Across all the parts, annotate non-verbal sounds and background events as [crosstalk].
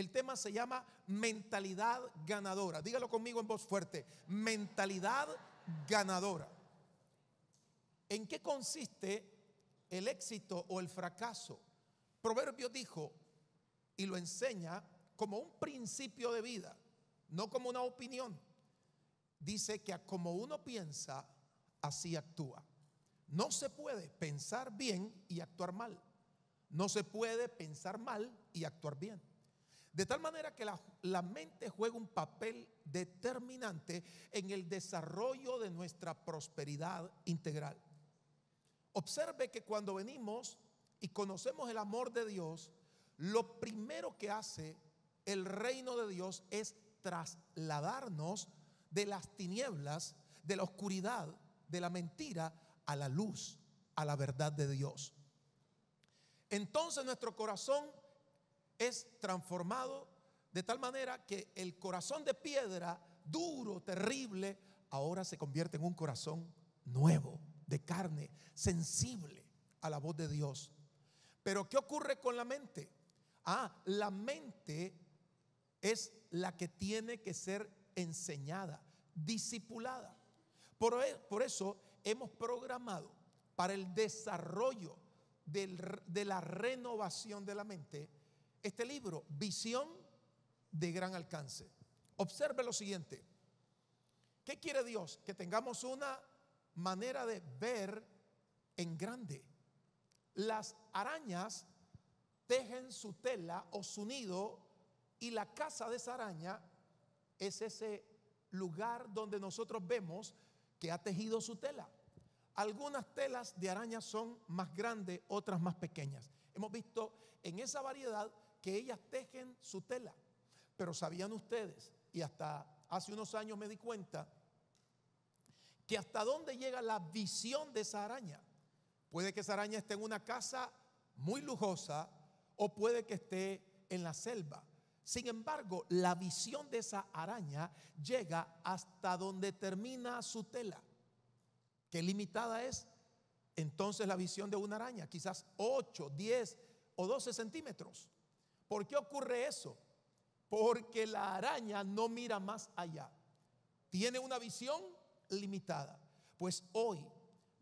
el tema se llama mentalidad ganadora. Dígalo conmigo en voz fuerte, mentalidad ganadora. ¿En qué consiste el éxito o el fracaso? proverbio dijo, y lo enseña como un principio de vida, no como una opinión. Dice que como uno piensa, así actúa. No se puede pensar bien y actuar mal. No se puede pensar mal y actuar bien. De tal manera que la, mente juega un papel determinante en el desarrollo de nuestra prosperidad integral. Observe que cuando venimos y conocemos el amor de Dios, lo primero que hace el reino de Dios es trasladarnos de las tinieblas, de la oscuridad, de la mentira, a la luz, a la verdad de Dios. Entonces nuestro corazón es transformado de tal manera que el corazón de piedra, duro, terrible, ahora se convierte en un corazón nuevo, de carne, sensible a la voz de Dios. Pero ¿qué ocurre con la mente? Ah, la mente es la que tiene que ser enseñada, discipulada. Por, e, por eso hemos programado para el desarrollo de la renovación de la mente este libro, Visión de Gran Alcance. Observe lo siguiente. ¿Qué quiere Dios? Que tengamos una manera de ver en grande. Las arañas tejen su tela o su nido y la casa de esa araña es ese lugar donde nosotros vemos que ha tejido su tela. Algunas telas de araña son más grandes, otras más pequeñas. Hemos visto en esa variedad que ellas tejen su tela. Pero sabían ustedes, y hasta hace unos años me di cuenta, que hasta dónde llega la visión de esa araña. Puede que esa araña esté en una casa muy lujosa o puede que esté en la selva. Sin embargo, la visión de esa araña llega hasta donde termina su tela. Qué limitada es entonces la visión de una araña, quizás 8, 10 o 12 centímetros. ¿Por qué ocurre eso? Porque la araña no mira más allá. Tiene una visión limitada. Pues hoy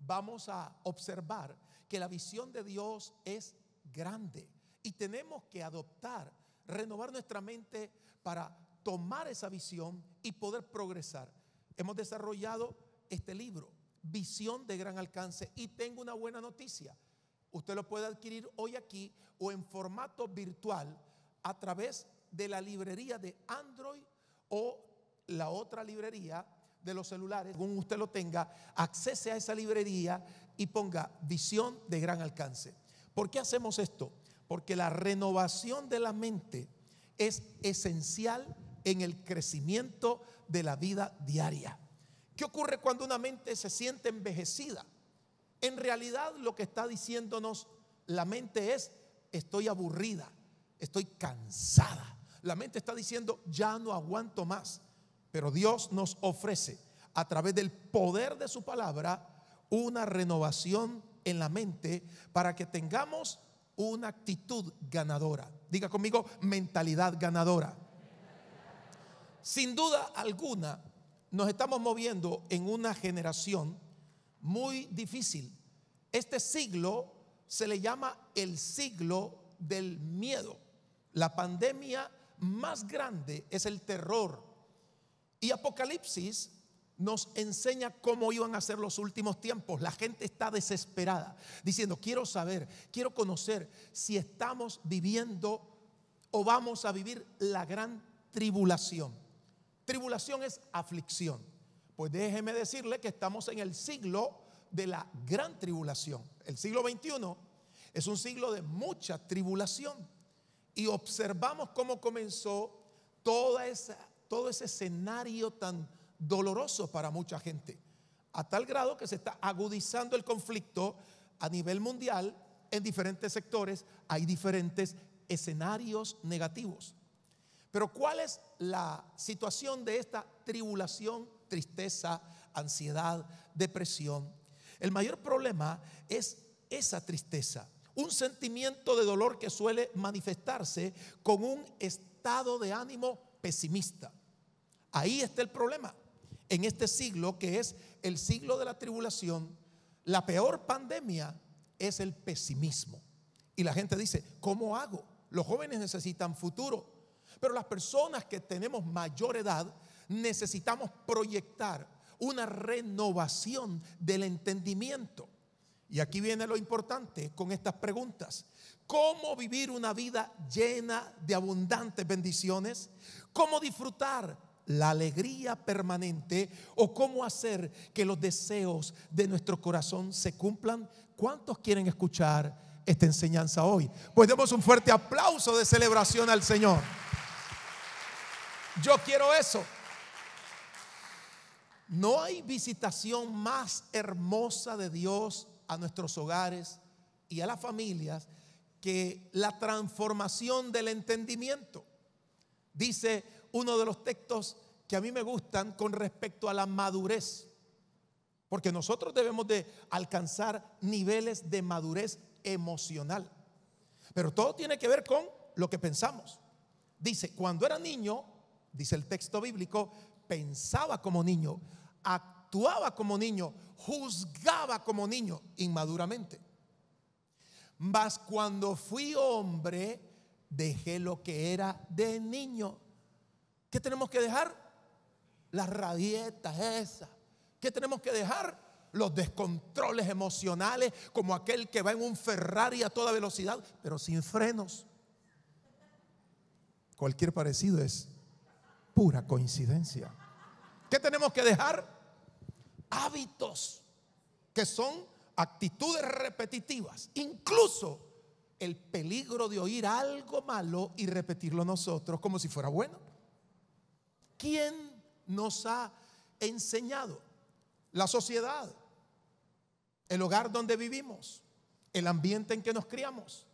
vamos a observar que la visión de Dios es grande y tenemos que adoptar, renovar nuestra mente para tomar esa visión y poder progresar. Hemos desarrollado este libro, Visión de Gran Alcance, y tengo una buena noticia Usted lo puede adquirir hoy aquí o en formato virtual a través de la librería de Android o la otra librería de los celulares. Según usted lo tenga, accese a esa librería y ponga visión de gran alcance. ¿Por qué hacemos esto? Porque la renovación de la mente es esencial en el crecimiento de la vida diaria. ¿Qué ocurre cuando una mente se siente envejecida? En realidad lo que está diciéndonos la mente es, estoy aburrida, estoy cansada. La mente está diciendo, ya no aguanto más. Pero Dios nos ofrece a través del poder de su palabra una renovación en la mente para que tengamos una actitud ganadora. Diga conmigo, mentalidad ganadora. Sin duda alguna, nos estamos moviendo en una generación muy difícil. Este siglo se le llama el siglo del miedo. La pandemia más grande es el terror. Y Apocalipsis nos enseña cómo iban a ser los últimos tiempos. La gente está desesperada, diciendo, quiero saber, quiero conocer si estamos viviendo o vamos a vivir la gran tribulación. Tribulación es aflicción. Pues déjeme decirle que estamos en el siglo de la gran tribulación. El siglo XXI es un siglo de mucha tribulación. Y observamos cómo comenzó toda esa, todo ese escenario tan doloroso para mucha gente. A tal grado que se está agudizando el conflicto a nivel mundial en diferentes sectores. Hay diferentes escenarios negativos. Pero ¿cuál es la situación de esta tribulación tristeza, ansiedad, depresión. El mayor problema es esa tristeza, un sentimiento de dolor que suele manifestarse con un estado de ánimo pesimista. Ahí está el problema. En este siglo, que es el siglo de la tribulación, la peor pandemia es el pesimismo. Y la gente dice, ¿cómo hago? Los jóvenes necesitan futuro. Pero las personas que tenemos mayor edad necesitamos proyectar una renovación del entendimiento. Y aquí viene lo importante con estas preguntas. ¿Cómo vivir una vida llena de abundantes bendiciones? ¿Cómo disfrutar la alegría permanente? ¿O cómo hacer que los deseos de nuestro corazón se cumplan? ¿Cuántos quieren escuchar esta enseñanza hoy? Pues demos un fuerte aplauso de celebración al Señor. Yo quiero eso. No hay visitación más hermosa de Dios a nuestros hogares y a las familias que la transformación del entendimiento. Dice uno de los textos que a mí me gustan con respecto a la madurez. Porque nosotros debemos de alcanzar niveles de madurez emocional. Pero todo tiene que ver con lo que pensamos. Dice, cuando era niño, dice el texto bíblico, pensaba como niño, actuaba como niño, juzgaba como niño inmaduramente. Mas cuando fui hombre, dejé lo que era de niño. ¿Qué tenemos que dejar? Las rabietas esas. ¿Qué tenemos que dejar? Los descontroles emocionales, como aquel que va en un Ferrari a toda velocidad, pero sin frenos. Cualquier parecido es pura coincidencia. ¿Qué tenemos que dejar? Hábitos que son actitudes repetitivas, incluso el peligro de oír algo malo y repetirlo nosotros como si fuera bueno. ¿Quién nos ha enseñado? La sociedad, el hogar donde vivimos, el ambiente en que nos criamos.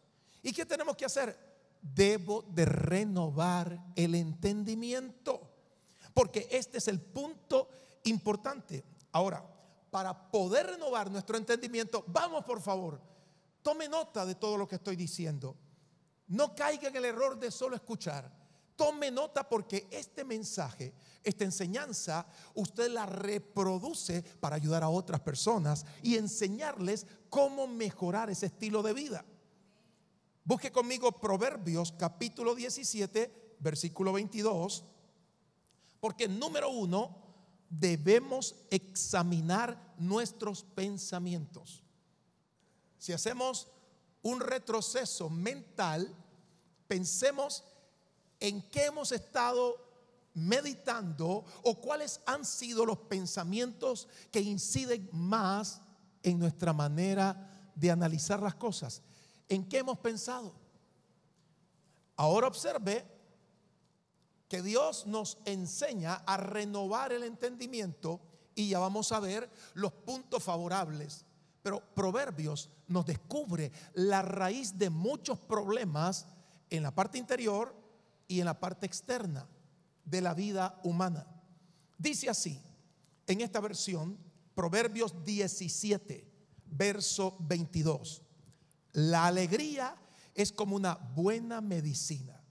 ¿Y qué tenemos que hacer? Debo de renovar el entendimiento. Porque este es el punto importante. Ahora, para poder renovar nuestro entendimiento, vamos por favor, tome nota de todo lo que estoy diciendo. No caiga en el error de solo escuchar. Tome nota porque este mensaje, esta enseñanza, usted la reproduce para ayudar a otras personas y enseñarles cómo mejorar ese estilo de vida. Busque conmigo Proverbios capítulo 17, versículo 22. Porque número uno, debemos examinar nuestros pensamientos. Si hacemos un retroceso mental, pensemos en qué hemos estado meditando o cuáles han sido los pensamientos que inciden más en nuestra manera de analizar las cosas. ¿En qué hemos pensado? Ahora observe Dios nos enseña a renovar el entendimiento y ya vamos a ver los puntos favorables. Pero Proverbios nos descubre la raíz de muchos problemas en la parte interior y en la parte externa de la vida humana. Dice así, en esta versión, Proverbios 17, verso 22. La alegría es como una buena medicina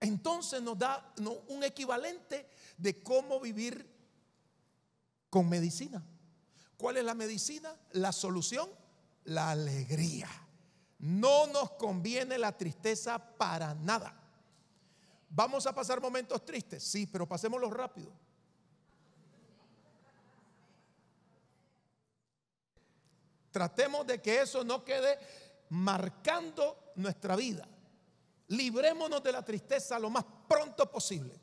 entonces nos da un equivalente de cómo vivir con medicina. ¿Cuál es la medicina? La solución, la alegría. No nos conviene la tristeza para nada. ¿Vamos a pasar momentos tristes? Sí, pero pasémoslos rápido. Tratemos de que eso no quede marcando nuestra vida. Librémonos de la tristeza lo más pronto posible.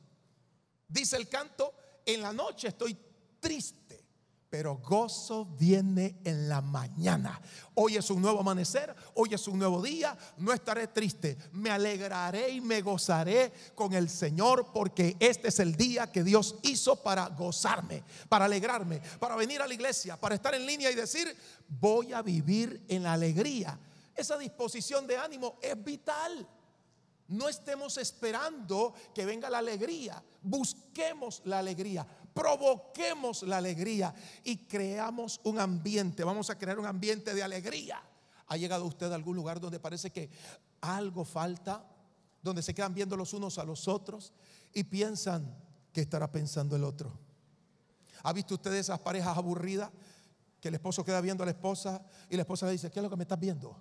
Dice el canto, en la noche estoy triste, pero gozo viene en la mañana. Hoy es un nuevo amanecer, hoy es un nuevo día, no estaré triste, me alegraré y me gozaré con el Señor porque este es el día que Dios hizo para gozarme, para alegrarme, para venir a la iglesia, para estar en línea y decir, voy a vivir en la alegría. Esa disposición de ánimo es vital. No estemos esperando que venga la alegría. Busquemos la alegría, provoquemos la alegría y creamos un ambiente. Vamos a crear un ambiente de alegría. ¿Ha llegado usted a algún lugar donde parece que algo falta? Donde se quedan viendo los unos a los otros y piensan que estará pensando el otro. ¿Ha visto usted esas parejas aburridas que el esposo queda viendo a la esposa y la esposa le dice, ¿qué es lo que me estás viendo?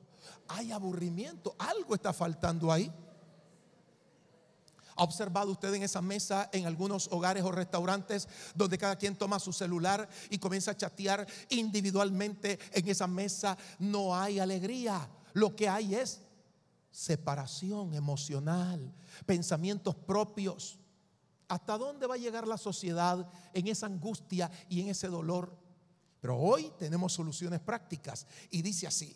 Hay aburrimiento, algo está faltando ahí. ¿Ha observado usted en esa mesa, en algunos hogares o restaurantes, donde cada quien toma su celular y comienza a chatear individualmente en esa mesa? No hay alegría. Lo que hay es separación emocional, pensamientos propios. ¿Hasta dónde va a llegar la sociedad en esa angustia y en ese dolor? Pero hoy tenemos soluciones prácticas y dice así.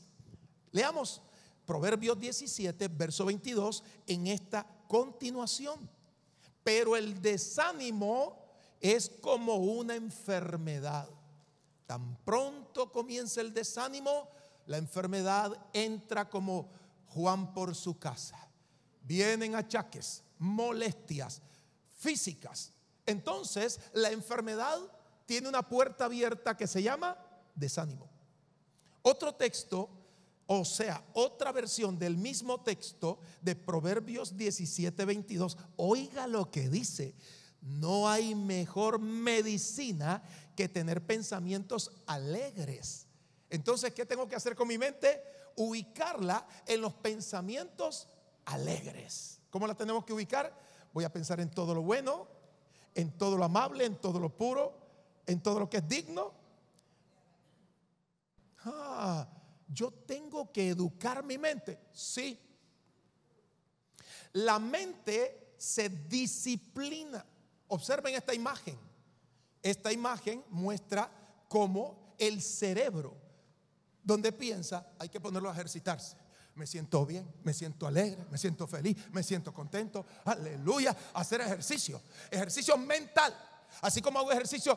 Leamos Proverbios 17, verso 22 en esta continuación. Pero el desánimo es como una enfermedad. Tan pronto comienza el desánimo, la enfermedad entra como Juan por su casa. Vienen achaques, molestias físicas. Entonces, la enfermedad tiene una puerta abierta que se llama desánimo. Otro texto o sea, otra versión del mismo texto de Proverbios 17:22. Oiga lo que dice. No hay mejor medicina que tener pensamientos alegres. Entonces, ¿qué tengo que hacer con mi mente? Ubicarla en los pensamientos alegres. ¿Cómo la tenemos que ubicar? Voy a pensar en todo lo bueno, en todo lo amable, en todo lo puro, en todo lo que es digno. Ah, yo tengo que educar mi mente. Sí. La mente se disciplina. Observen esta imagen. Esta imagen muestra cómo el cerebro, donde piensa, hay que ponerlo a ejercitarse. Me siento bien, me siento alegre, me siento feliz, me siento contento. Aleluya, hacer ejercicio. Ejercicio mental. Así como hago ejercicio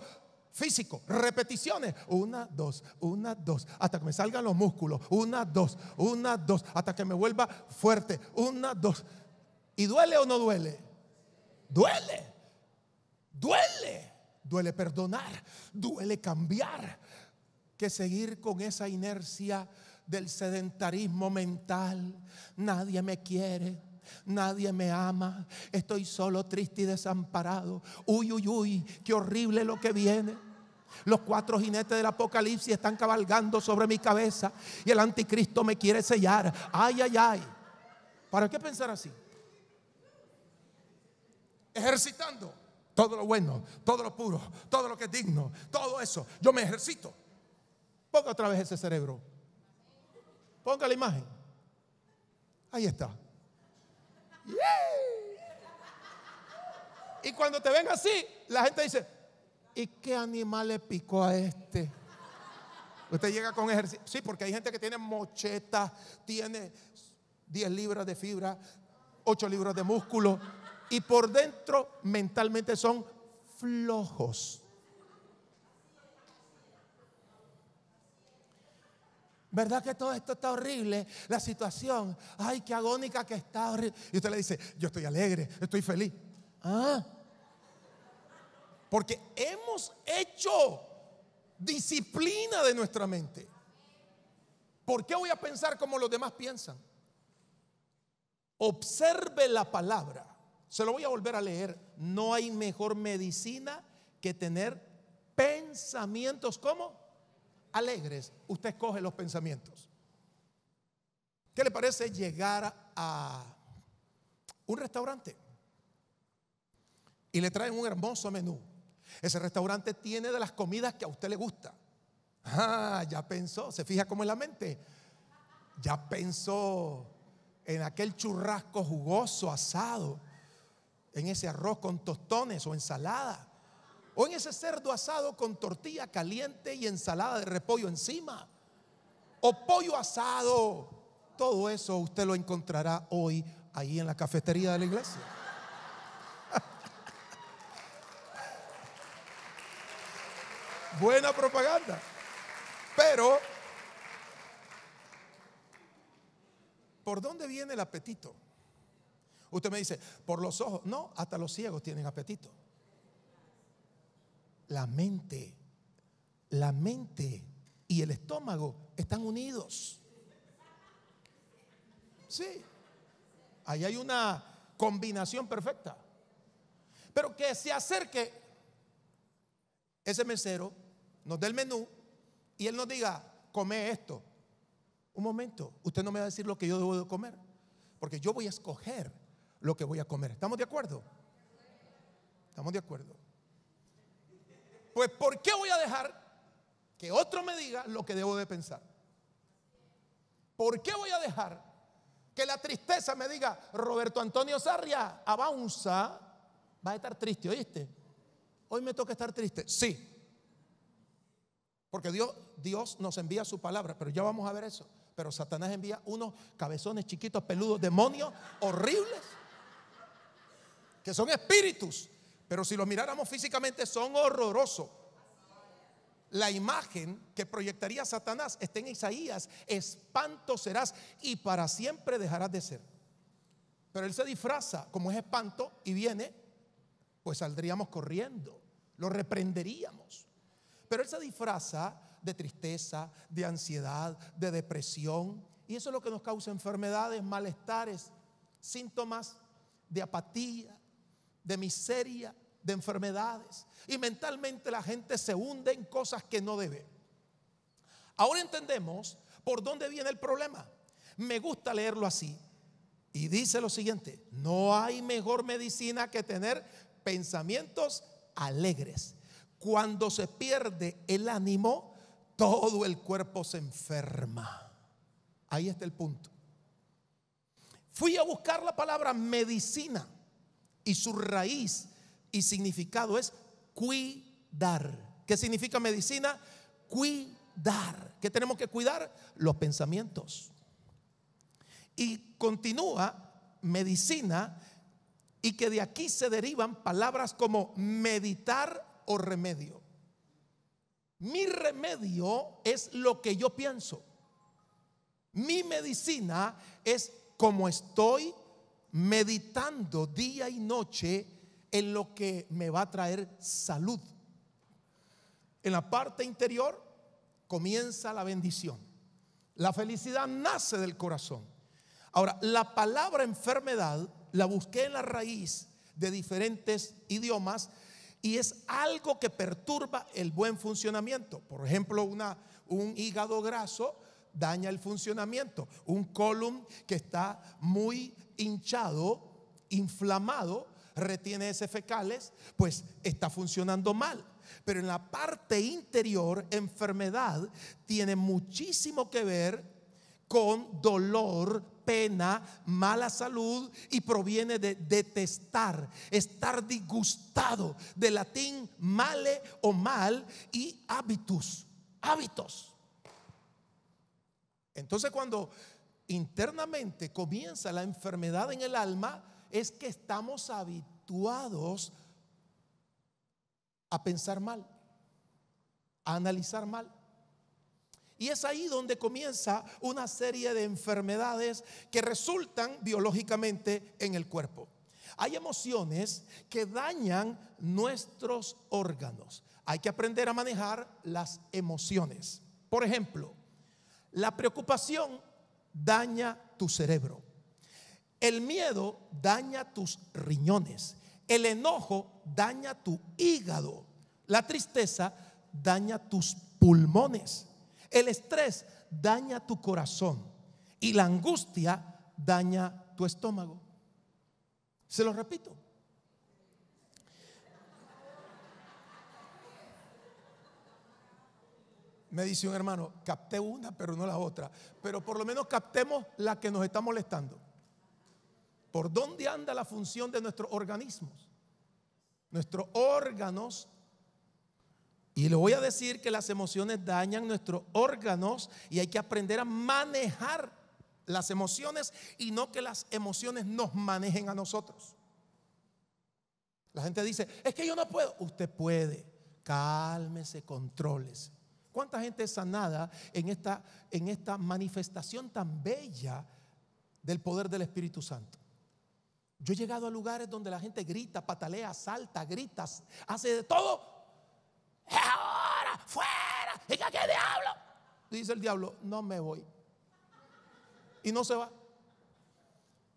físico, repeticiones, una, dos, una, dos, hasta que me salgan los músculos, una, dos, una, dos, hasta que me vuelva fuerte, una, dos. ¿Y duele o no duele? Duele, duele, duele perdonar, duele cambiar, que seguir con esa inercia del sedentarismo mental, nadie me quiere, nadie me ama, estoy solo, triste y desamparado. Uy, uy, uy, qué horrible lo que viene. Los cuatro jinetes del Apocalipsis están cabalgando sobre mi cabeza y el anticristo me quiere sellar. Ay, ay, ay. ¿Para qué pensar así? Ejercitando todo lo bueno, todo lo puro, todo lo que es digno, todo eso. Yo me ejercito. Ponga otra vez ese cerebro. Ponga la imagen. Ahí está. Y cuando te ven así, la gente dice, ¿y qué animal le picó a este? Usted llega con ejercicio. Sí, porque hay gente que tiene mochetas, tiene 10 libras de fibra, 8 libras de músculo, y por dentro mentalmente son flojos. ¿Verdad que todo esto está horrible? La situación, ay, qué agónica que está horrible. Y usted le dice, yo estoy alegre, estoy feliz. Ah. porque hemos hecho disciplina de nuestra mente. ¿Por qué voy a pensar como los demás piensan? Observe la palabra. Se lo voy a volver a leer. No hay mejor medicina que tener pensamientos como alegres, usted escoge los pensamientos. ¿Qué le parece llegar a un restaurante? Y le traen un hermoso menú. Ese restaurante tiene de las comidas que a usted le gusta. Ah, ya pensó, se fija cómo es la mente. Ya pensó en aquel churrasco jugoso, asado, en ese arroz con tostones o ensalada o en ese cerdo asado con tortilla caliente y ensalada de repollo encima, o pollo asado. Todo eso usted lo encontrará hoy ahí en la cafetería de la iglesia. [laughs] Buena propaganda. Pero, ¿por dónde viene el apetito? Usted me dice, por los ojos. No, hasta los ciegos tienen apetito la mente, la mente y el estómago están unidos. Sí, ahí hay una combinación perfecta. Pero que se acerque ese mesero, nos dé el menú y él nos diga, come esto. Un momento, usted no me va a decir lo que yo debo de comer, porque yo voy a escoger lo que voy a comer. ¿Estamos de acuerdo? Estamos de acuerdo pues ¿por qué voy a dejar que otro me diga lo que debo de pensar? ¿Por qué voy a dejar que la tristeza me diga, Roberto Antonio Sarria, avanza, Va a estar triste, ¿oíste? Hoy me toca estar triste. Sí. Porque Dios, Dios nos envía su palabra, pero ya vamos a ver eso. Pero Satanás envía unos cabezones chiquitos, peludos, demonios horribles, que son espíritus pero si los miráramos físicamente son horrorosos. La imagen que proyectaría Satanás está en Isaías. Espanto serás y para siempre dejarás de ser. Pero él se disfraza como es espanto y viene, pues saldríamos corriendo, lo reprenderíamos. Pero él se disfraza de tristeza, de ansiedad, de depresión. Y eso es lo que nos causa enfermedades, malestares, síntomas de apatía, de miseria, de enfermedades. Y mentalmente la gente se hunde en cosas que no debe. Ahora entendemos por dónde viene el problema. Me gusta leerlo así. Y dice lo siguiente, no hay mejor medicina que tener pensamientos alegres. Cuando se pierde el ánimo, todo el cuerpo se enferma. Ahí está el punto. Fui a buscar la palabra medicina y su raíz y significado es cuidar. ¿Qué significa medicina? Cuidar. ¿Qué tenemos que cuidar? Los pensamientos. Y continúa medicina y que de aquí se derivan palabras como meditar o remedio. Mi remedio es lo que yo pienso. Mi medicina es como estoy meditando día y noche en lo que me va a traer salud. En la parte interior comienza la bendición. La felicidad nace del corazón. Ahora, la palabra enfermedad la busqué en la raíz de diferentes idiomas y es algo que perturba el buen funcionamiento. Por ejemplo, una, un hígado graso daña el funcionamiento. Un colon que está muy hinchado, inflamado, retiene ese fecales, pues está funcionando mal. Pero en la parte interior, enfermedad tiene muchísimo que ver con dolor, pena, mala salud y proviene de detestar, estar disgustado, de latín male o mal y hábitos. hábitos. Entonces cuando internamente comienza la enfermedad en el alma, es que estamos habituados a pensar mal, a analizar mal. Y es ahí donde comienza una serie de enfermedades que resultan biológicamente en el cuerpo. Hay emociones que dañan nuestros órganos. Hay que aprender a manejar las emociones. Por ejemplo, la preocupación daña tu cerebro. El miedo daña tus riñones. El enojo daña tu hígado. La tristeza daña tus pulmones. El estrés daña tu corazón. Y la angustia daña tu estómago. Se lo repito. Me dice un hermano, capté una, pero no la otra. Pero por lo menos captemos la que nos está molestando. ¿Por dónde anda la función de nuestros organismos? Nuestros órganos y le voy a decir que las emociones dañan nuestros órganos y hay que aprender a manejar las emociones y no que las emociones nos manejen a nosotros. La gente dice, es que yo no puedo. Usted puede, cálmese, contrólese. ¿Cuánta gente es sanada en esta, en esta manifestación tan bella del poder del Espíritu Santo? Yo he llegado a lugares donde la gente grita, patalea, salta, grita, hace de todo. ahora! ¡Fuera! ¿Y qué, diablo? Dice el diablo, no me voy. Y no se va.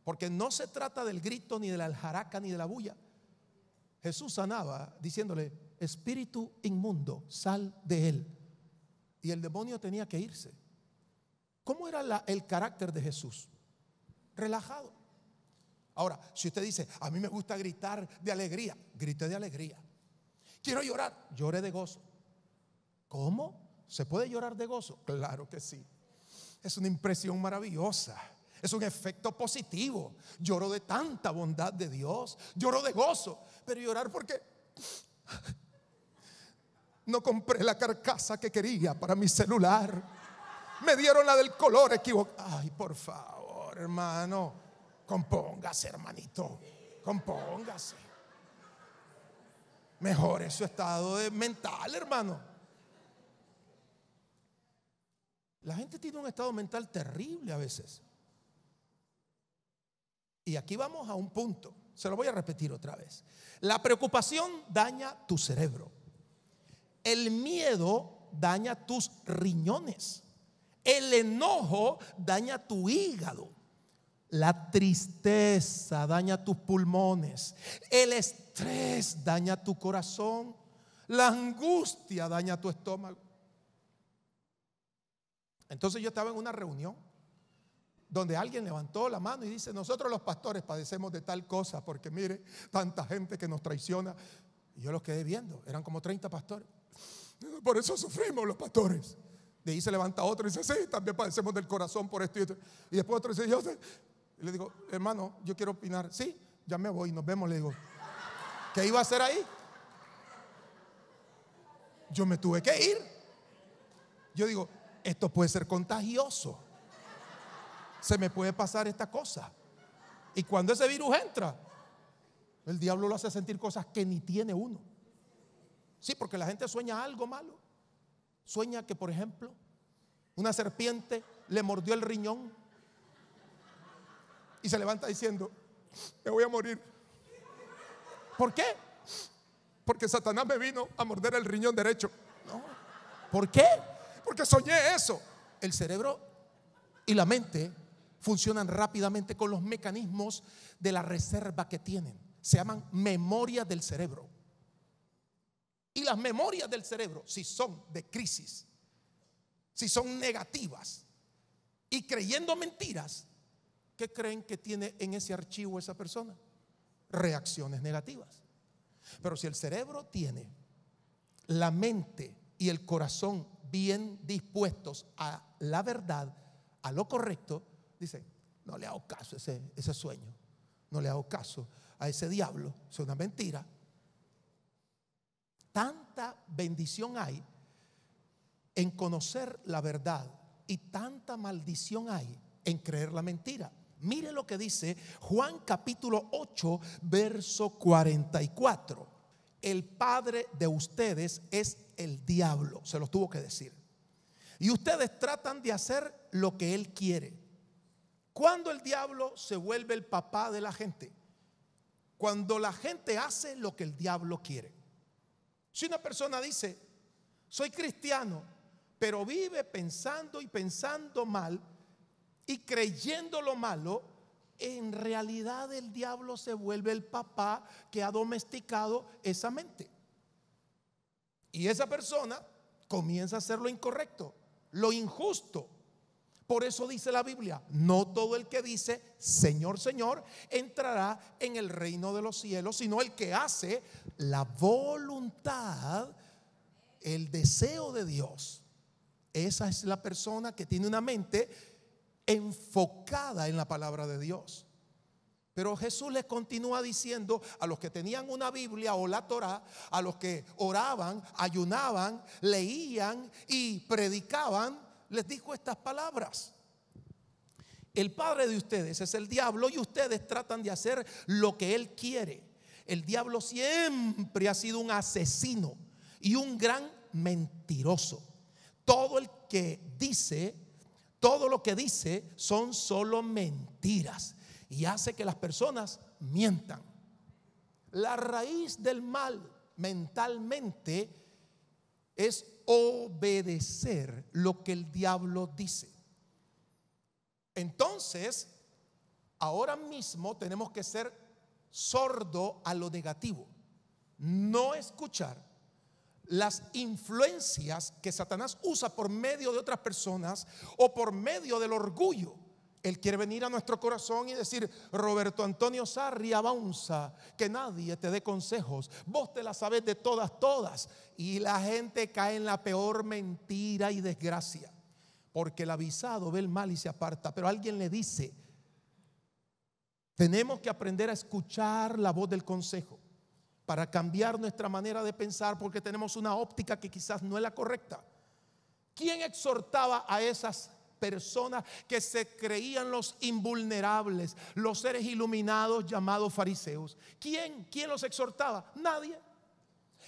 Porque no se trata del grito, ni de la aljaraca, ni de la bulla. Jesús sanaba diciéndole, espíritu inmundo, sal de él. Y el demonio tenía que irse. ¿Cómo era el carácter de Jesús? Relajado. Ahora, si usted dice, a mí me gusta gritar de alegría, grite de alegría. Quiero llorar, llore de gozo. ¿Cómo? ¿Se puede llorar de gozo? Claro que sí. Es una impresión maravillosa. Es un efecto positivo. Lloro de tanta bondad de Dios. Lloro de gozo. Pero llorar porque [laughs] no compré la carcasa que quería para mi celular. Me dieron la del color equivocado. Ay, por favor, hermano. Compóngase, hermanito. Compóngase. Mejore su estado de mental, hermano. La gente tiene un estado mental terrible a veces. Y aquí vamos a un punto. Se lo voy a repetir otra vez. La preocupación daña tu cerebro. El miedo daña tus riñones. El enojo daña tu hígado. La tristeza daña tus pulmones. El estrés daña tu corazón. La angustia daña tu estómago. Entonces yo estaba en una reunión donde alguien levantó la mano y dice, nosotros los pastores padecemos de tal cosa, porque mire, tanta gente que nos traiciona. yo los quedé viendo, eran como 30 pastores. Por eso sufrimos los pastores. De ahí se levanta otro y dice, sí, también padecemos del corazón por esto y esto. Y después otro dice, yo, y le digo, hermano, yo quiero opinar. Sí, ya me voy, nos vemos, le digo. ¿Qué iba a hacer ahí? Yo me tuve que ir. Yo digo, esto puede ser contagioso. Se me puede pasar esta cosa. Y cuando ese virus entra, el diablo lo hace sentir cosas que ni tiene uno. Sí, porque la gente sueña algo malo. Sueña que, por ejemplo, una serpiente le mordió el riñón y se levanta diciendo, me voy a morir. ¿Por qué? Porque Satanás me vino a morder el riñón derecho. No. ¿Por qué? Porque soñé eso. El cerebro y la mente funcionan rápidamente con los mecanismos de la reserva que tienen. Se llaman memorias del cerebro. Y las memorias del cerebro, si son de crisis, si son negativas y creyendo mentiras, ¿Qué creen que tiene en ese archivo esa persona? Reacciones negativas. Pero si el cerebro tiene la mente y el corazón bien dispuestos a la verdad, a lo correcto, dice, no le hago caso a ese, ese sueño, no le hago caso a ese diablo, es una mentira. Tanta bendición hay en conocer la verdad y tanta maldición hay en creer la mentira. Mire lo que dice Juan capítulo 8, verso 44. El padre de ustedes es el diablo, se los tuvo que decir. Y ustedes tratan de hacer lo que él quiere. Cuando el diablo se vuelve el papá de la gente, cuando la gente hace lo que el diablo quiere. Si una persona dice, soy cristiano, pero vive pensando y pensando mal, y creyendo lo malo, en realidad el diablo se vuelve el papá que ha domesticado esa mente. Y esa persona comienza a hacer lo incorrecto, lo injusto. Por eso dice la Biblia, no todo el que dice, Señor, Señor, entrará en el reino de los cielos, sino el que hace la voluntad, el deseo de Dios. Esa es la persona que tiene una mente enfocada en la palabra de Dios. Pero Jesús les continúa diciendo a los que tenían una Biblia o la Torá, a los que oraban, ayunaban, leían y predicaban, les dijo estas palabras. El padre de ustedes es el diablo y ustedes tratan de hacer lo que él quiere. El diablo siempre ha sido un asesino y un gran mentiroso. Todo el que dice todo lo que dice son solo mentiras y hace que las personas mientan. La raíz del mal mentalmente es obedecer lo que el diablo dice. Entonces, ahora mismo tenemos que ser sordo a lo negativo, no escuchar las influencias que Satanás usa por medio de otras personas o por medio del orgullo. Él quiere venir a nuestro corazón y decir, Roberto Antonio Sarri, avanza, que nadie te dé consejos, vos te la sabes de todas, todas. Y la gente cae en la peor mentira y desgracia, porque el avisado ve el mal y se aparta, pero alguien le dice, tenemos que aprender a escuchar la voz del consejo para cambiar nuestra manera de pensar porque tenemos una óptica que quizás no es la correcta. ¿Quién exhortaba a esas personas que se creían los invulnerables, los seres iluminados llamados fariseos? ¿Quién? ¿Quién los exhortaba? Nadie.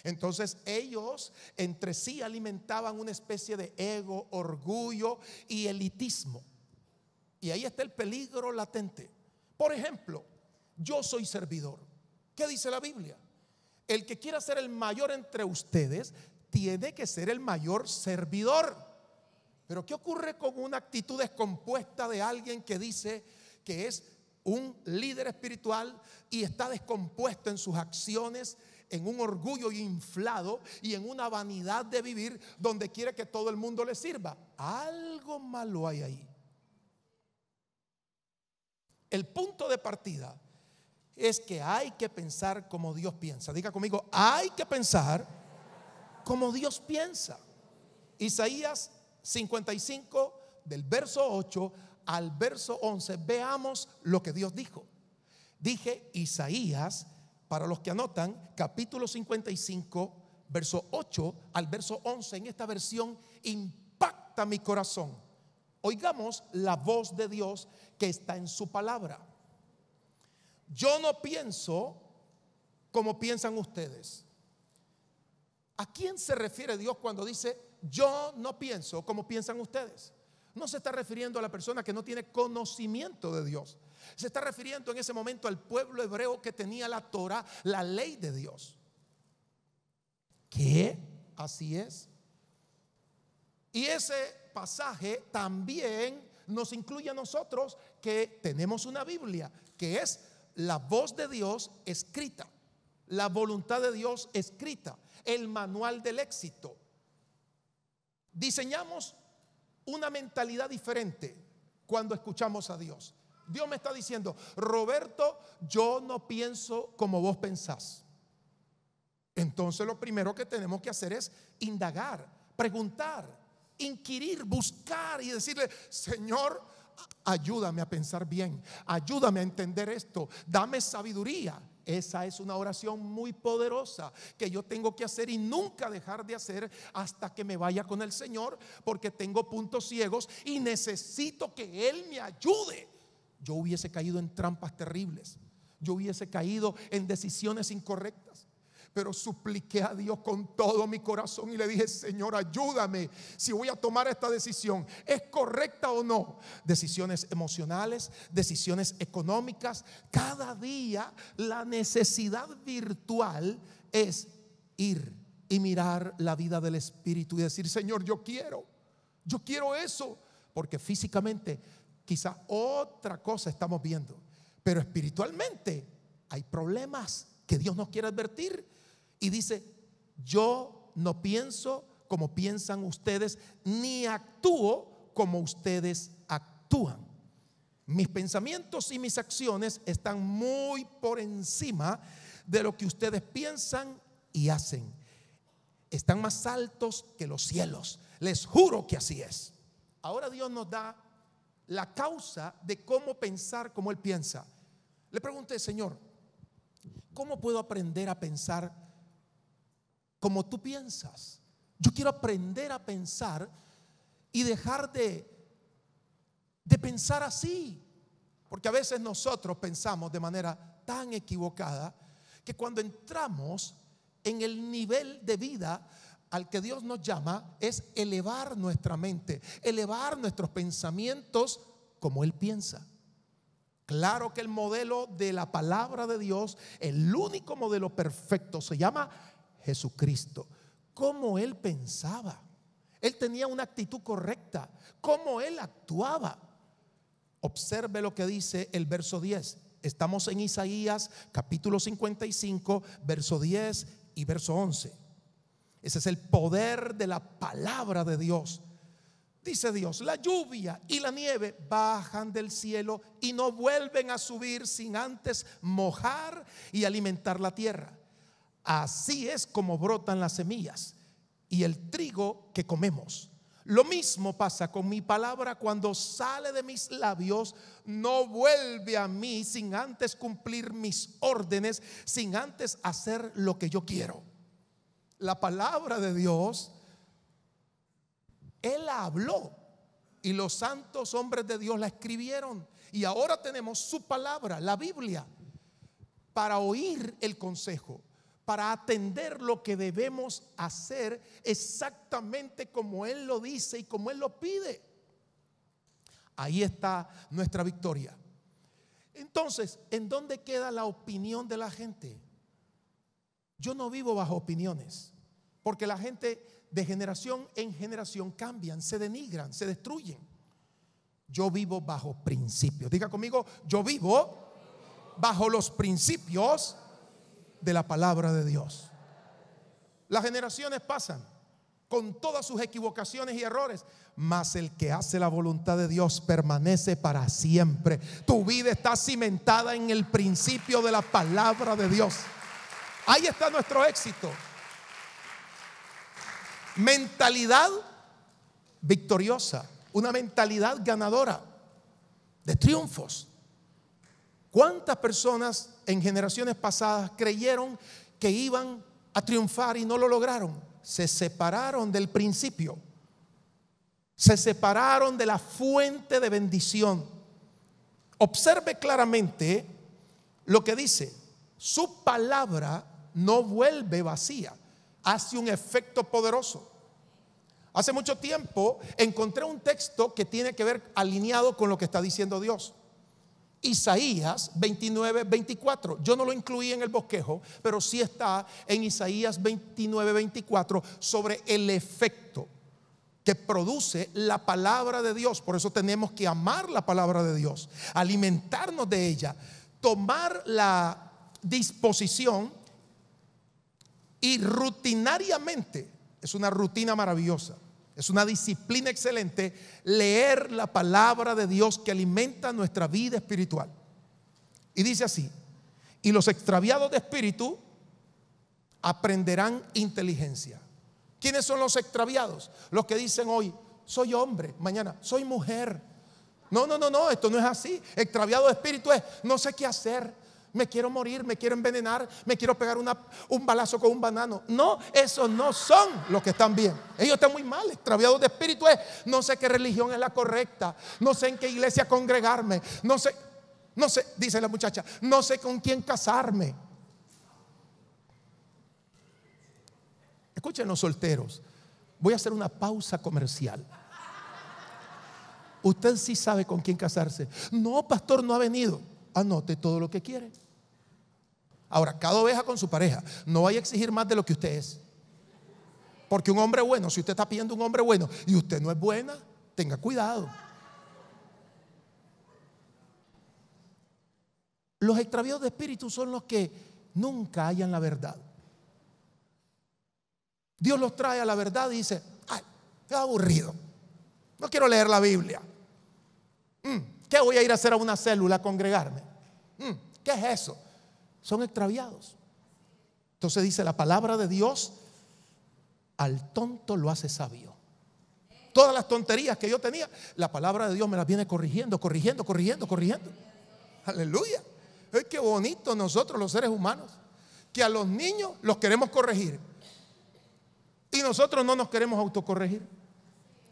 Entonces ellos entre sí alimentaban una especie de ego, orgullo y elitismo. Y ahí está el peligro latente. Por ejemplo, yo soy servidor. ¿Qué dice la Biblia? El que quiera ser el mayor entre ustedes tiene que ser el mayor servidor. Pero ¿qué ocurre con una actitud descompuesta de alguien que dice que es un líder espiritual y está descompuesto en sus acciones, en un orgullo inflado y en una vanidad de vivir donde quiere que todo el mundo le sirva? Algo malo hay ahí. El punto de partida es que hay que pensar como Dios piensa. Diga conmigo, hay que pensar como Dios piensa. Isaías 55, del verso 8 al verso 11, veamos lo que Dios dijo. Dije Isaías, para los que anotan, capítulo 55, verso 8 al verso 11, en esta versión impacta mi corazón. Oigamos la voz de Dios que está en su palabra yo no pienso como piensan ustedes. ¿A quién se refiere Dios cuando dice, yo no pienso como piensan ustedes? No se está refiriendo a la persona que no tiene conocimiento de Dios. Se está refiriendo en ese momento al pueblo hebreo que tenía la Torah, la ley de Dios. ¿Qué? Así es. Y ese pasaje también nos incluye a nosotros que tenemos una Biblia, que es la voz de Dios escrita, la voluntad de Dios escrita, el manual del éxito. Diseñamos una mentalidad diferente cuando escuchamos a Dios. Dios me está diciendo, Roberto, yo no pienso como vos pensás. Entonces lo primero que tenemos que hacer es indagar, preguntar, inquirir, buscar y decirle, Señor, ayúdame a pensar bien, ayúdame a entender esto, dame sabiduría. Esa es una oración muy poderosa que yo tengo que hacer y nunca dejar de hacer hasta que me vaya con el Señor, porque tengo puntos ciegos y necesito que Él me ayude. Yo hubiese caído en trampas terribles, yo hubiese caído en decisiones incorrectas. Pero supliqué a Dios con todo mi corazón y le dije, Señor, ayúdame si voy a tomar esta decisión. ¿Es correcta o no? Decisiones emocionales, decisiones económicas. Cada día la necesidad virtual es ir y mirar la vida del Espíritu y decir, Señor, yo quiero, yo quiero eso. Porque físicamente Quizás otra cosa estamos viendo. Pero espiritualmente hay problemas que Dios nos quiere advertir y dice, yo no pienso como piensan ustedes, ni actúo como ustedes actúan. Mis pensamientos y mis acciones están muy por encima de lo que ustedes piensan y hacen. Están más altos que los cielos. Les juro que así es. Ahora Dios nos da la causa de cómo pensar como Él piensa. Le pregunté, Señor, ¿cómo puedo aprender a pensar como tú piensas. Yo quiero aprender a pensar y dejar de, de pensar así. Porque a veces nosotros pensamos de manera tan equivocada que cuando entramos en el nivel de vida al que Dios nos llama es elevar nuestra mente, elevar nuestros pensamientos como Él piensa. Claro que el modelo de la palabra de Dios, el único modelo perfecto, se llama Jesucristo. Cómo él pensaba. Él tenía una actitud correcta. Cómo él actuaba. Observe lo que dice el verso 10. Estamos en Isaías capítulo 55, verso 10 y verso 11. Ese es el poder de la palabra de Dios. Dice Dios, la lluvia y la nieve bajan del cielo y no vuelven a subir sin antes mojar y alimentar la tierra. Así es como brotan las semillas y el trigo que comemos. Lo mismo pasa con mi palabra cuando sale de mis labios, no vuelve a mí sin antes cumplir mis órdenes, sin antes hacer lo que yo quiero. La palabra de Dios, Él habló y los santos hombres de Dios la escribieron. Y ahora tenemos su palabra, la Biblia, para oír el consejo para atender lo que debemos hacer exactamente como Él lo dice y como Él lo pide. Ahí está nuestra victoria. Entonces, ¿en dónde queda la opinión de la gente? Yo no vivo bajo opiniones, porque la gente de generación en generación cambian, se denigran, se destruyen. Yo vivo bajo principios. Diga conmigo, yo vivo bajo los principios de la palabra de Dios. Las generaciones pasan con todas sus equivocaciones y errores, mas el que hace la voluntad de Dios permanece para siempre. Tu vida está cimentada en el principio de la palabra de Dios. Ahí está nuestro éxito. Mentalidad victoriosa, una mentalidad ganadora de triunfos. ¿Cuántas personas en generaciones pasadas creyeron que iban a triunfar y no lo lograron? Se separaron del principio. Se separaron de la fuente de bendición. Observe claramente lo que dice. Su palabra no vuelve vacía. Hace un efecto poderoso. Hace mucho tiempo encontré un texto que tiene que ver alineado con lo que está diciendo Dios. Isaías 29, 24. Yo no lo incluí en el bosquejo, pero sí está en Isaías 29, 24 sobre el efecto que produce la palabra de Dios. Por eso tenemos que amar la palabra de Dios, alimentarnos de ella, tomar la disposición y rutinariamente, es una rutina maravillosa, es una disciplina excelente leer la palabra de Dios que alimenta nuestra vida espiritual. Y dice así, y los extraviados de espíritu aprenderán inteligencia. ¿Quiénes son los extraviados? Los que dicen hoy, soy hombre, mañana, soy mujer. No, no, no, no, esto no es así. Extraviado de espíritu es, no sé qué hacer, me quiero morir, me quiero envenenar, me quiero pegar un balazo con un banano. No, esos no son los que están bien. Ellos están muy mal, extraviados de espíritu. Es, eh. no sé qué religión es la correcta, no sé en qué iglesia congregarme, no sé, no sé, dice la muchacha, no sé con quién casarme. Escuchen solteros, voy a hacer una pausa comercial. Usted sí sabe con quién casarse. No, pastor, no ha venido. Anote todo lo que quiere. Ahora, cada oveja con su pareja. No vaya a exigir más de lo que usted es. Porque un hombre bueno, si usted está pidiendo un hombre bueno y usted no es buena, tenga cuidado. Los extraviados de espíritu son los que nunca hallan la verdad. Dios los trae a la verdad y dice, ay, qué aburrido. No quiero leer la Biblia. Mm, ¿Qué voy a ir a hacer a una célula a congregarme? Mm, ¿Qué es eso? son extraviados. Entonces dice la palabra de Dios, al tonto lo hace sabio. Todas las tonterías que yo tenía, la palabra de Dios me las viene corrigiendo, corrigiendo, corrigiendo, corrigiendo. Aleluya. Es que bonito nosotros los seres humanos, que a los niños los queremos corregir. Y nosotros no nos queremos autocorregir.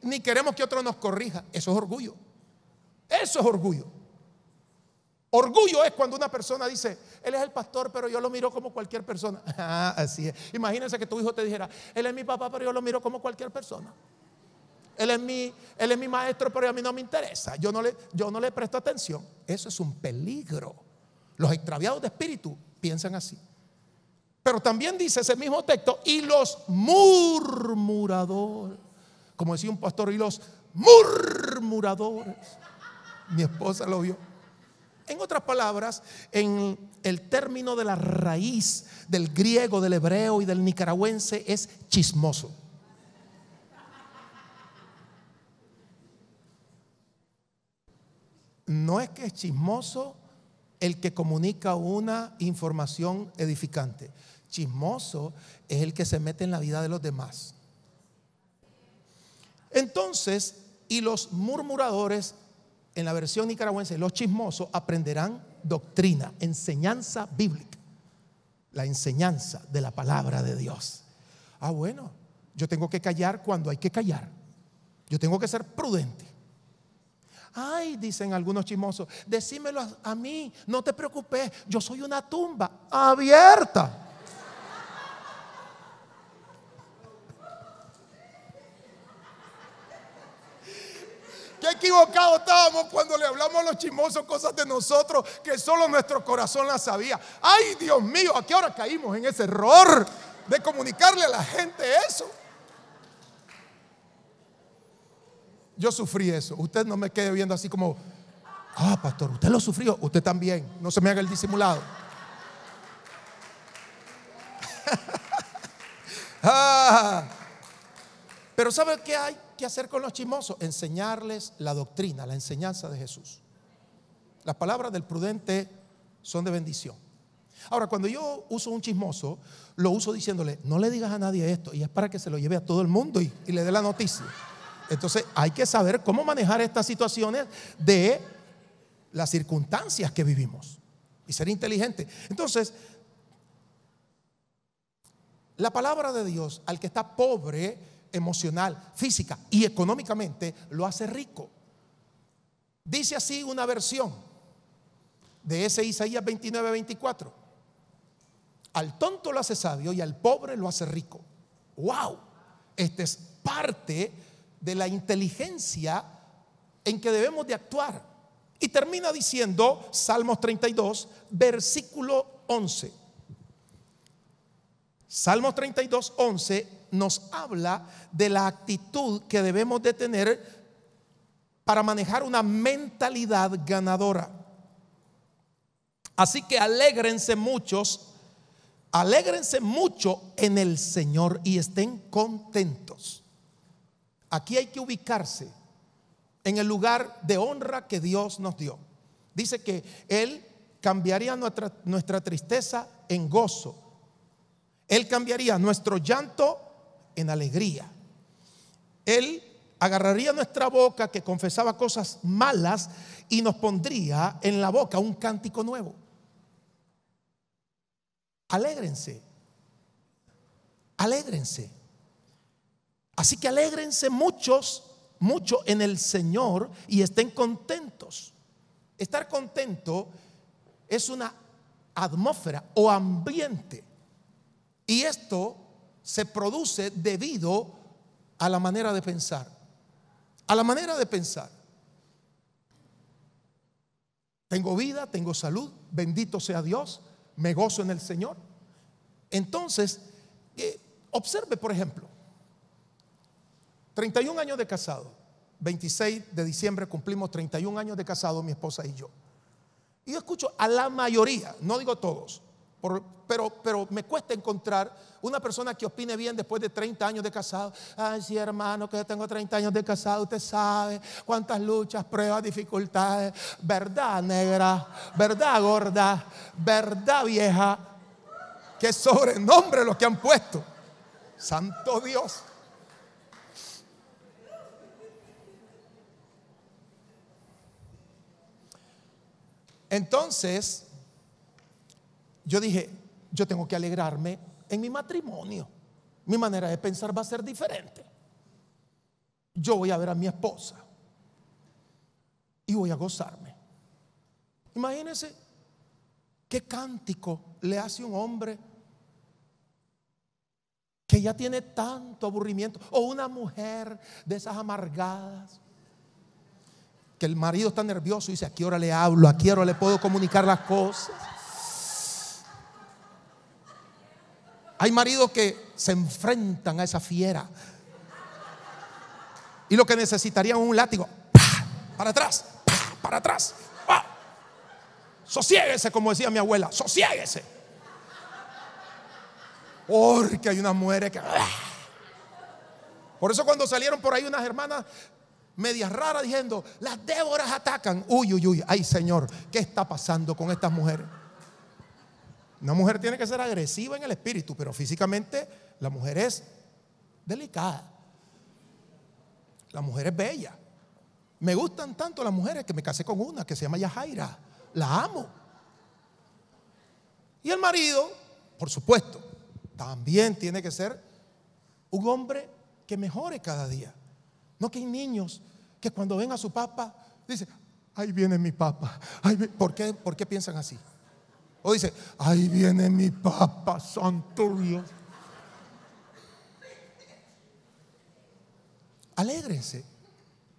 Ni queremos que otro nos corrija. Eso es orgullo. Eso es orgullo. Orgullo es cuando una persona dice, él es el pastor, pero yo lo miro como cualquier persona. [laughs] Ah, así es. Imagínense que tu hijo te dijera, él es mi papá, pero yo lo miro como cualquier persona. Él es mi, él es mi maestro, pero a mí no me interesa. Yo no, le, yo no le presto atención. Eso es un peligro. Los extraviados de espíritu piensan así. Pero también dice ese mismo texto, y los murmuradores, como decía un pastor, y los murmuradores. Mi esposa lo vio. En otras palabras, en el término de la raíz del griego, del hebreo y del nicaragüense es chismoso. No es que es chismoso el que comunica una información edificante. Chismoso es el que se mete en la vida de los demás. Entonces, y los murmuradores en la versión nicaragüense, los chismosos aprenderán doctrina, enseñanza bíblica, la enseñanza de la palabra de Dios. Ah, bueno, yo tengo que callar cuando hay que callar. Yo tengo que ser prudente. Ay, dicen algunos chismosos, decímelo a, a mí, no te preocupes, yo soy una tumba abierta. Qué equivocados estábamos cuando le hablamos a los chimosos cosas de nosotros que solo nuestro corazón las sabía. Ay, Dios mío, ¿a qué hora caímos en ese error de comunicarle a la gente eso? Yo sufrí eso. Usted no me quede viendo así como, ah, pastor, usted lo sufrió, usted también. No se me haga el disimulado. [laughs] Ah. pero ¿sabe qué hay? qué hacer con los chismosos? Enseñarles la doctrina, la enseñanza de Jesús. Las palabras del prudente son de bendición. Ahora, cuando yo uso un chismoso, lo uso diciéndole, no le digas a nadie esto, y es para que se lo lleve a todo el mundo y, y le dé la noticia. Entonces, hay que saber cómo manejar estas situaciones de las circunstancias que vivimos y ser inteligente. Entonces, la palabra de Dios al que está pobre, emocional, física y económicamente lo hace rico. Dice así una versión de ese Isaías 29, 24. Al tonto lo hace sabio y al pobre lo hace rico. ¡Wow! Esta es parte de la inteligencia en que debemos de actuar. Y termina diciendo Salmos 32, versículo 11. Salmos 32, 11 nos habla de la actitud que debemos de tener para manejar una mentalidad ganadora. Así que alégrense muchos, alégrense mucho en el Señor y estén contentos. Aquí hay que ubicarse en el lugar de honra que Dios nos dio. Dice que Él cambiaría nuestra, nuestra tristeza en gozo. Él cambiaría nuestro llanto en alegría. Él agarraría nuestra boca que confesaba cosas malas y nos pondría en la boca un cántico nuevo. Alégrense, alégrense. Así que alégrense muchos, mucho en el Señor y estén contentos. Estar contento es una atmósfera o ambiente. Y esto se produce debido a la manera de pensar. A la manera de pensar. Tengo vida, tengo salud, bendito sea Dios, me gozo en el Señor. Entonces, eh, observe, por ejemplo, 31 años de casado, 26 de diciembre cumplimos 31 años de casado mi esposa y yo. Y yo escucho a la mayoría, no digo todos, pero, pero me cuesta encontrar una persona que opine bien después de 30 años de casado. Ay, sí, hermano, que yo tengo 30 años de casado, usted sabe cuántas luchas, pruebas, dificultades. ¿Verdad, negra? ¿Verdad, gorda? ¿Verdad, vieja? Qué sobrenombre los que han puesto. Santo Dios. Entonces, yo dije, yo tengo que alegrarme en mi matrimonio. Mi manera de pensar va a ser diferente. Yo voy a ver a mi esposa y voy a gozarme. Imagínense qué cántico le hace un hombre que ya tiene tanto aburrimiento o una mujer de esas amargadas que el marido está nervioso y dice, ¿a qué hora le hablo? ¿A qué hora le puedo comunicar las cosas? Hay maridos que se enfrentan a esa fiera. Y lo que necesitarían es un látigo. Para atrás, para atrás. Sosiéguese, como decía mi abuela, sosiéguese. Porque hay unas mujeres que... Ah. Por eso cuando salieron por ahí unas hermanas medias raras diciendo, las Déboras atacan. Uy, uy, uy, ay Señor, ¿qué está pasando con estas mujeres? Una mujer tiene que ser agresiva en el espíritu, pero físicamente la mujer es delicada. La mujer es bella. Me gustan tanto las mujeres que me casé con una que se llama Yajaira. La amo. Y el marido, por supuesto, también tiene que ser un hombre que mejore cada día. No que hay niños que cuando ven a su papá, dicen, ahí viene mi papá. ¿Por, qué, ¿Por qué piensan así? O dice, ahí viene mi papá Dios. Alégrense.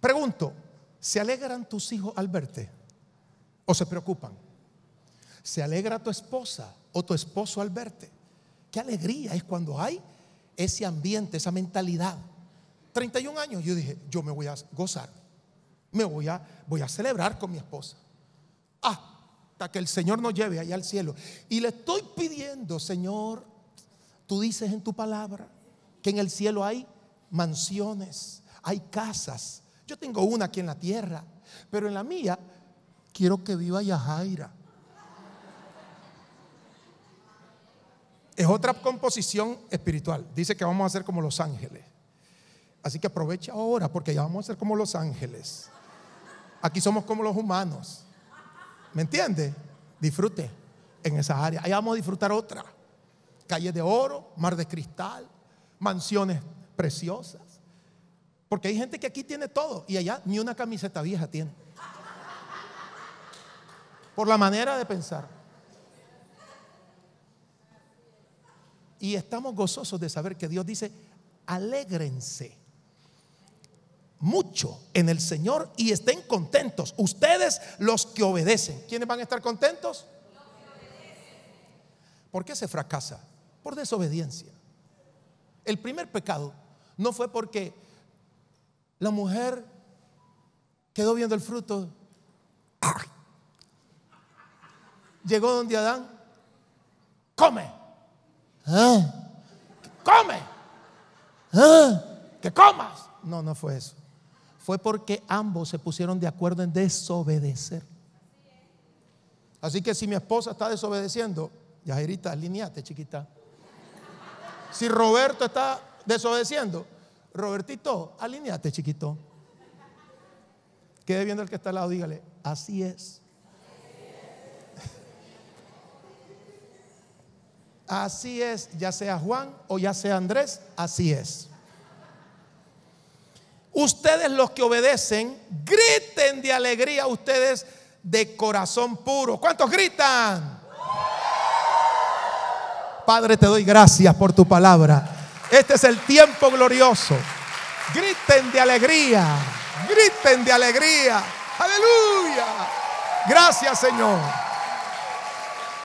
Pregunto, ¿se alegran tus hijos al verte? ¿O se preocupan? ¿Se alegra tu esposa o tu esposo al verte? Qué alegría es cuando hay ese ambiente, esa mentalidad. 31 años yo dije, yo me voy a gozar. Me voy a, voy a celebrar con mi esposa. Ah, hasta que el Señor nos lleve allá al cielo. Y le estoy pidiendo, Señor, tú dices en tu palabra que en el cielo hay mansiones, hay casas. Yo tengo una aquí en la tierra, pero en la mía quiero que viva Yahaira Es otra composición espiritual. Dice que vamos a ser como los ángeles. Así que aprovecha ahora porque ya vamos a ser como los ángeles. Aquí somos como los humanos. ¿Me entiende? Disfrute en esa área. Ahí vamos a disfrutar otra. Calle de oro, mar de cristal, mansiones preciosas. Porque hay gente que aquí tiene todo y allá ni una camiseta vieja tiene. Por la manera de pensar. Y estamos gozosos de saber que Dios dice, alégrense mucho en el Señor y estén contentos. Ustedes los que obedecen. ¿Quiénes van a estar contentos? ¿Por qué se fracasa? Por desobediencia. El primer pecado no fue porque la mujer quedó viendo el fruto. Llegó donde Adán. Come. Ah. Come. Ah. Que comas. No, no fue eso fue porque ambos se pusieron de acuerdo en desobedecer. Así que si mi esposa está desobedeciendo, Yajirita, alineate, chiquita. Si Roberto está desobedeciendo, Robertito, alineate, chiquito. Quede viendo el que está al lado, dígale, así es. [laughs] Así es, ya sea Juan o ya sea Andrés, así es. Ustedes los que obedecen, griten de alegría ustedes de corazón puro. ¿Cuántos gritan? Padre, te doy gracias por tu palabra. Este es el tiempo glorioso. Griten de alegría. Griten de alegría. Aleluya. Gracias, Señor.